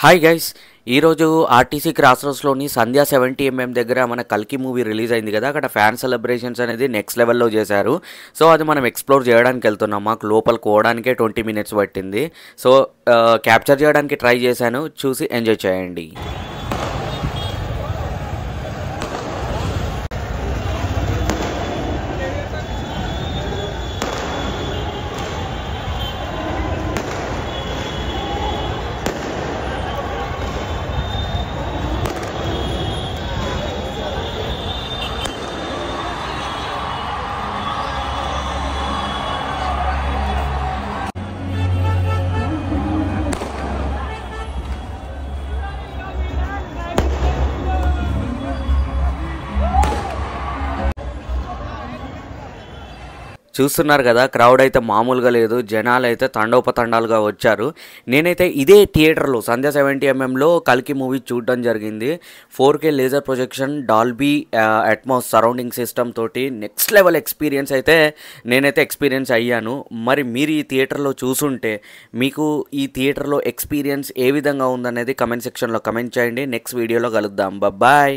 hi guys ఈరోజు RTC cross రోడ్స్లోని Sandhya seventy MM దగ్గర మన కల్కి మూవీ రిలీజ్ అయింది కదా అక్కడ ఫ్యాన్ సెలబ్రేషన్స్ అనేది నెక్స్ట్ లెవెల్లో చేశారు సో అది మనం ఎక్స్ప్లోర్ చేయడానికి వెళ్తున్నాం మాకు లోపల కోవడానికే ట్వంటీ మినిట్స్ పట్టింది సో క్యాప్చర్ చేయడానికి ట్రై చేశాను చూసి ఎంజాయ్ చేయండి చూస్తున్నారు కదా క్రౌడ్ అయితే మామూలుగా లేదు జనాలు అయితే తండోపతండాలుగా వచ్చారు నేనైతే ఇదే థియేటర్లో సంధ్య సెవెంటీ ఎంఎంలో కల్కి మూవీ చూడడం జరిగింది four K laser projection Dolby Atmos surrounding system తోటి నెక్స్ట్ లెవెల్ ఎక్స్పీరియన్స్ అయితే నేనైతే ఎక్స్పీరియన్స్ అయ్యాను మరి మీరు ఈ థియేటర్లో చూసుంటే మీకు ఈ థియేటర్లో ఎక్స్పీరియన్స్ ఏ విధంగా ఉందనేది కమెంట్ సెక్షన్లో కమెంట్ చేయండి నెక్స్ట్ వీడియోలో కలుద్దాం బాయ్